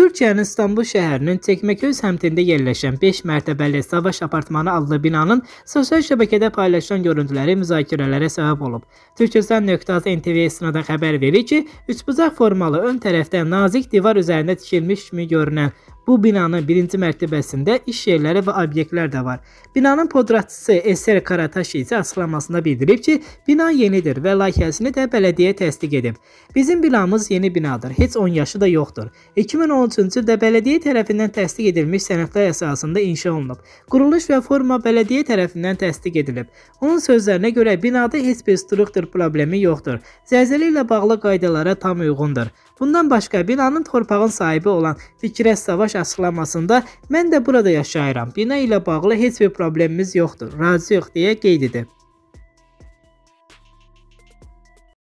Türkiyənin İstanbul şəhərinin Çəkməköy səmtində yerləşən 5 mərtəbəli Savaş apartmanı adlı binanın sosial şəbəkədə paylaşılan görüntüləri müzakirələrə səbəb olub. Türkistan.ntv sınada xəbər verir ki, üçbucaq formalı ön tərəfdə nazik divar üzərində tikilmiş kimi görünən Bu binanın birinci mərtəbəsində iş yerləri və obyektlər də var. Binanın podratçısı Eser Karataş isə açıqlamasında bildirib ki, bina yenidir və layihəsini də bələdiyyə təsdiq edib. Bizim binamız yeni binadır, heç 10 yaşı da yoxdur. 2013-cü ildə bələdiyyə tərəfindən təsdiq edilmiş sənədlər əsasında inşa olunub. Quruluş və forma bələdiyyə tərəfindən təsdiq edilib. Onun sözlərinə görə binada heç bir struktur problemi yoxdur. Zəlzələ ilə bağlı qaydalara tam uyğundur. Bundan başqa binanın torpağın sahibi olan Fikrət Savaş Təkbaş açıqlamasında mən də burada yaşayıram. Bina ilə bağlı heç bir problemimiz yoxdur. Razıyıq deyə qeyd edib.